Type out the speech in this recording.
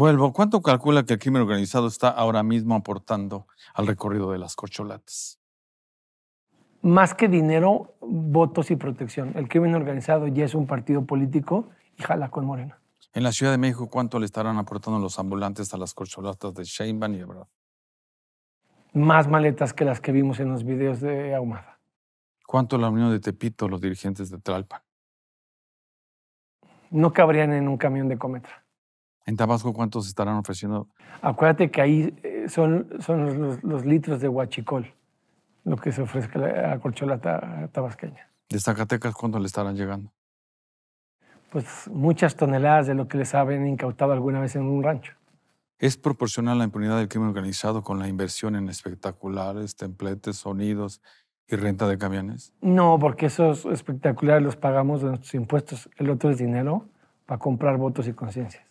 Vuelvo. ¿Cuánto calcula que el crimen organizado está ahora mismo aportando al recorrido de las corcholatas? Más que dinero, votos y protección. El crimen organizado ya es un partido político y jala con Morena. En la Ciudad de México, ¿cuánto le estarán aportando los ambulantes a las corcholatas de Sheinbaum y Ebrard? Más maletas que las que vimos en los videos de Ahumada. ¿Cuánto la unión de Tepito, los dirigentes de Tlalpan? No cabrían en un camión de Cometra. En Tabasco, ¿cuántos estarán ofreciendo? Acuérdate que ahí eh, son, son los, litros de huachicol lo que se ofrece a corcholata eh, tabasqueña. ¿De Zacatecas cuánto le estarán llegando? Pues muchas toneladas de lo que les habían incautado alguna vez en un rancho. ¿Es proporcional la impunidad del crimen organizado con la inversión en espectaculares, templetes, sonidos y renta de camiones? No, porque esos espectaculares los pagamos de nuestros impuestos. El otro es dinero para comprar votos y conciencias.